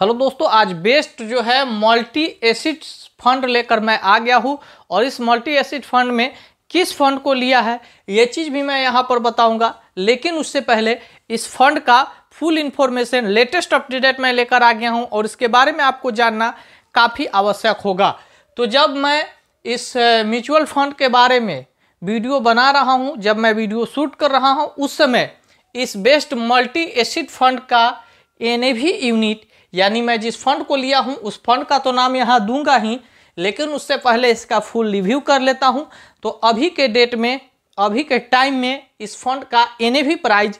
hello दोस्तों आज best जो है मल्टी एसिड फंड लेकर मैं आ गया हूँ और इस मल्टी एसिड फंड में किस फंड को लिया है ये चीज़ भी मैं यहाँ पर बताऊँगा लेकिन उससे पहले इस फंड का फुल इन्फॉर्मेशन लेटेस्ट अपडेट मैं लेकर आ गया हूँ और इसके बारे में आपको जानना काफ़ी आवश्यक होगा तो जब मैं इस म्यूचुअल फंड के बारे में वीडियो बना रहा हूँ जब मैं वीडियो शूट कर रहा हूँ उस समय इस बेस्ट मल्टी एसिड फंड का एन यूनिट यानी मैं जिस फंड को लिया हूँ उस फंड का तो नाम यहाँ दूंगा ही लेकिन उससे पहले इसका फुल रिव्यू कर लेता हूँ तो अभी के डेट में अभी के टाइम में इस फंड का एन प्राइज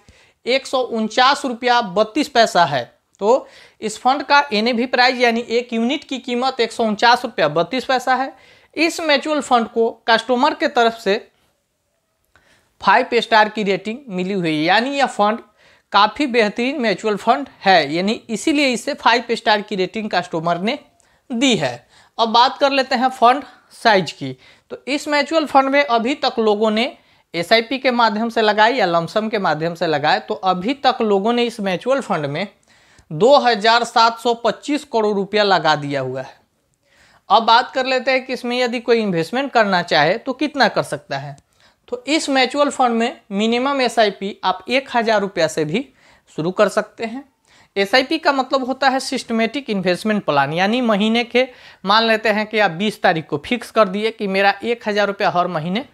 एक सौ उनचास रुपया बत्तीस पैसा है तो इस फंड का एन प्राइज यानी एक यूनिट की कीमत एक सौ उनचास रुपया बत्तीस पैसा है इस म्यूचुअल फंड को कस्टमर के तरफ से फाइव स्टार की रेटिंग मिली हुई है यानी यह फंड काफ़ी बेहतरीन म्यूचुअल फंड है यानी इसीलिए इसे फाइव स्टार की रेटिंग कस्टमर ने दी है अब बात कर लेते हैं फंड साइज की तो इस म्यूचुअल फंड में अभी तक लोगों ने एस के माध्यम से लगाए या लमसम के माध्यम से लगाए तो अभी तक लोगों ने इस म्यूचुअल फंड में 2,725 करोड़ रुपया लगा दिया हुआ है अब बात कर लेते हैं कि इसमें यदि कोई इन्वेस्टमेंट करना चाहे तो कितना कर सकता है तो इस म्यूचुअल फंड में मिनिमम एस आप एक हज़ार रुपया से भी शुरू कर सकते हैं एस का मतलब होता है सिस्टमेटिक इन्वेस्टमेंट प्लान यानी महीने के मान लेते हैं कि आप 20 तारीख को फिक्स कर दिए कि मेरा एक हज़ार रुपया हर महीने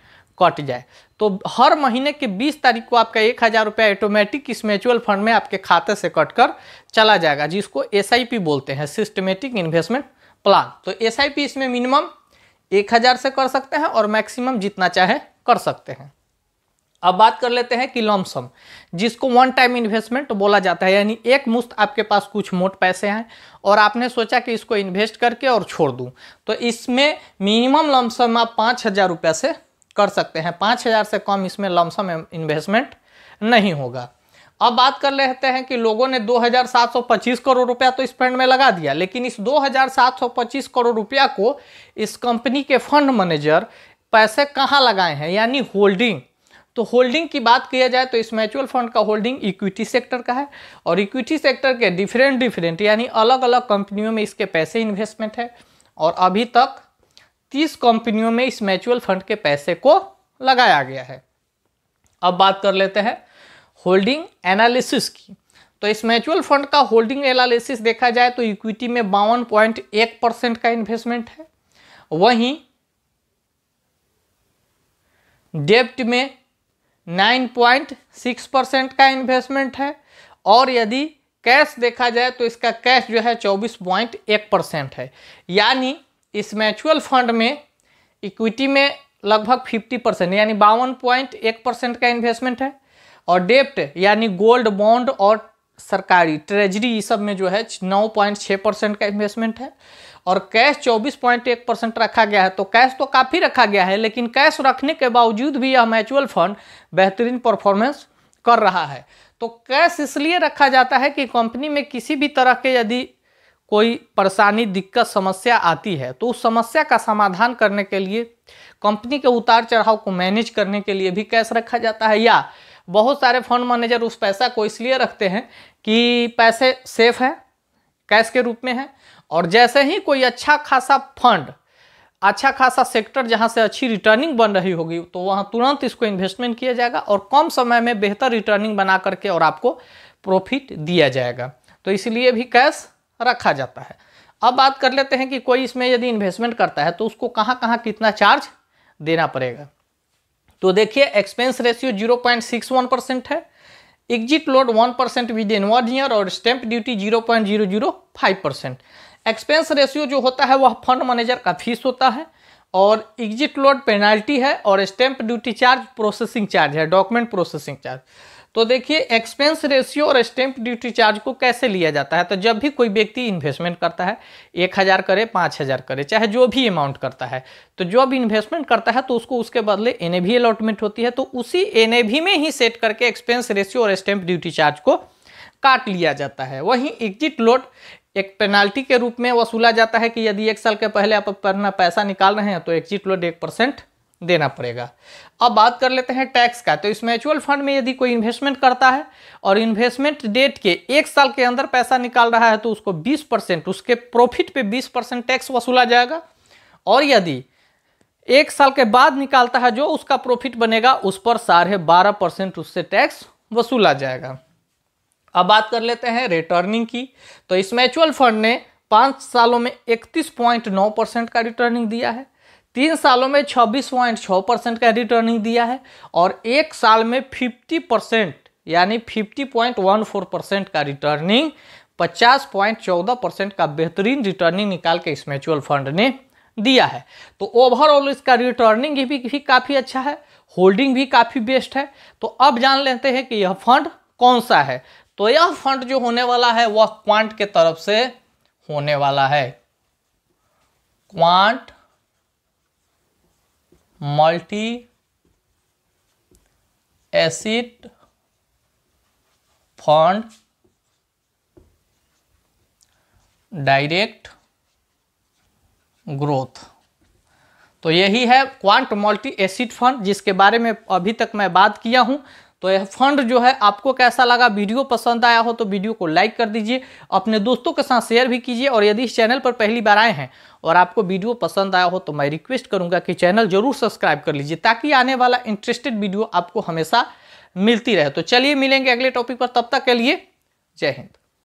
कट जाए तो हर महीने के 20 तारीख को आपका एक हज़ार रुपया ऑटोमेटिक इस म्यूचुअल फंड में आपके खाते से कट कर चला जाएगा जिसको एस बोलते हैं सिस्टमेटिक इन्वेस्टमेंट प्लान तो एस इसमें मिनिमम एक हज़ार से कर सकते हैं और मैक्सिमम जितना चाहे कर सकते हैं अब बात कर लेते हैं कि लमसम जिसको वन टाइम इन्वेस्टमेंट बोला जाता है यानी एक मुश्त आपके पास कुछ मोट पैसे हैं और आपने सोचा कि इसको इन्वेस्ट करके और छोड़ दूँ तो इसमें मिनिमम लमसम आप पाँच हज़ार रुपये से कर सकते हैं पाँच हज़ार से कम इसमें लमसम इन्वेस्टमेंट नहीं होगा अब बात कर लेते हैं कि लोगों ने दो करोड़ रुपया तो इस फंड में लगा दिया लेकिन इस दो करोड़ रुपया को इस कंपनी के फंड मैनेजर पैसे कहाँ लगाए हैं यानी होल्डिंग तो होल्डिंग की बात किया जाए तो इस म्यूचुअल फंड का होल्डिंग इक्विटी सेक्टर का है और इक्विटी सेक्टर के डिफरेंट डिफरेंट यानी अलग अलग कंपनियों में इसके पैसे इन्वेस्टमेंट है और अभी तक तीस कंपनियों में इस म्यूचुअल फंड के पैसे को लगाया गया है अब बात कर लेते हैं होल्डिंग एनालिसिस की तो इस म्यूचुअल फंड का होल्डिंग एनालिसिस देखा जाए तो इक्विटी में बावन पॉइंट एक परसेंट का इन्वेस्टमेंट है वहीं डेप्ट में 9.6 परसेंट का इन्वेस्टमेंट है और यदि कैश देखा जाए तो इसका कैश जो है 24.1 परसेंट है यानी इस म्यूचुअल फंड में इक्विटी में लगभग 50 परसेंट यानी बावन पॉइंट एक परसेंट का इन्वेस्टमेंट है और डेप्ट यानी गोल्ड बॉन्ड और सरकारी ट्रेजरी सब में जो है नौ पॉइंट छः परसेंट का इन्वेस्टमेंट है और कैश चौबीस पॉइंट एक परसेंट रखा गया है तो कैश तो काफ़ी रखा गया है लेकिन कैश रखने के बावजूद भी यह म्यूचुअल फंड बेहतरीन परफॉर्मेंस कर रहा है तो कैश इसलिए रखा जाता है कि कंपनी में किसी भी तरह के यदि कोई परेशानी दिक्कत समस्या आती है तो उस समस्या का समाधान करने के लिए कंपनी के उतार चढ़ाव को मैनेज करने के लिए भी कैश रखा जाता है या बहुत सारे फंड मैनेजर उस पैसा को इसलिए रखते हैं कि पैसे सेफ है कैश के रूप में है और जैसे ही कोई अच्छा खासा फंड अच्छा खासा सेक्टर जहां से अच्छी रिटर्निंग बन रही होगी तो वहां तुरंत इसको इन्वेस्टमेंट किया जाएगा और कम समय में बेहतर रिटर्निंग बना करके और आपको प्रॉफिट दिया जाएगा तो इसलिए भी कैश रखा जाता है अब बात कर लेते हैं कि कोई इसमें यदि इन्वेस्टमेंट करता है तो उसको कहाँ कहाँ कितना चार्ज देना पड़ेगा तो देखिए एक्सपेंस रेशियो 0.61 परसेंट है exit load 1 percent within one year और stamp duty 0.005 percent expense ratio जो होता है वह फंड मैनेजर का फीस होता है और एग्जिट लोड पेनाल्टी है और stamp duty charge processing charge है डॉक्यूमेंट प्रोसेसिंग चार्ज तो देखिए एक्सपेंस रेशियो और स्टैंप ड्यूटी चार्ज को कैसे लिया जाता है तो जब भी कोई व्यक्ति इन्वेस्टमेंट करता है एक हज़ार करे पाँच हज़ार करे चाहे जो भी अमाउंट करता है तो जो भी इन्वेस्टमेंट करता है तो उसको उसके बदले एन अलॉटमेंट होती है तो उसी एन में ही सेट करके एक्सपेंस रेशियो और स्टैंप ड्यूटी चार्ज को काट लिया जाता है वहीं एग्जिट लोड एक पेनाल्टी के रूप में वसूला जाता है कि यदि एक साल के पहले आप अपना पैसा निकाल रहे हैं तो एग्जिट लोड एक परसेंट देना पड़ेगा अब बात कर लेते हैं टैक्स का तो इस म्यूचुअल फंड में यदि कोई इन्वेस्टमेंट करता है और इन्वेस्टमेंट डेट के एक साल के अंदर पैसा निकाल रहा है तो उसको 20 परसेंट उसके प्रॉफिट पे 20 परसेंट टैक्स वसूला जाएगा और यदि एक साल के बाद निकालता है जो उसका प्रॉफिट बनेगा उस पर साढ़े बारह परसेंट उससे टैक्स वसूला जाएगा अब बात कर लेते हैं रिटर्निंग की तो इस म्यूचुअल फंड ने पाँच सालों में इकतीस पॉइंट नौ परसेंट का रिटर्निंग दिया है तीन सालों में छब्बीस पॉइंट छः परसेंट का रिटर्निंग दिया है और एक साल में फिफ्टी परसेंट यानी fifty point one four percent का रिटर्निंग पचास पॉइंट चौदह परसेंट का बेहतरीन रिटर्निंग निकाल के इस म्यूचुअल फंड ने दिया है तो ओवरऑल इसका रिटर्निंग भी, भी काफ़ी अच्छा है होल्डिंग भी काफ़ी बेस्ट है तो अब जान लेते हैं कि यह फंड कौन सा है तो यह फंड जो होने वाला है वह क्वांट के तरफ से होने वाला है quant multi asset fund direct growth तो यही है क्वांट मल्टी एसिड फंड जिसके बारे में अभी तक मैं बात किया हूं तो यह फंड जो है आपको कैसा लगा वीडियो पसंद आया हो तो वीडियो को लाइक कर दीजिए अपने दोस्तों के साथ शेयर भी कीजिए और यदि इस चैनल पर पहली बार आए हैं और आपको वीडियो पसंद आया हो तो मैं रिक्वेस्ट करूंगा कि चैनल जरूर सब्सक्राइब कर लीजिए ताकि आने वाला इंटरेस्टेड वीडियो आपको हमेशा मिलती रहे तो चलिए मिलेंगे अगले टॉपिक पर तब तक के लिए जय हिंद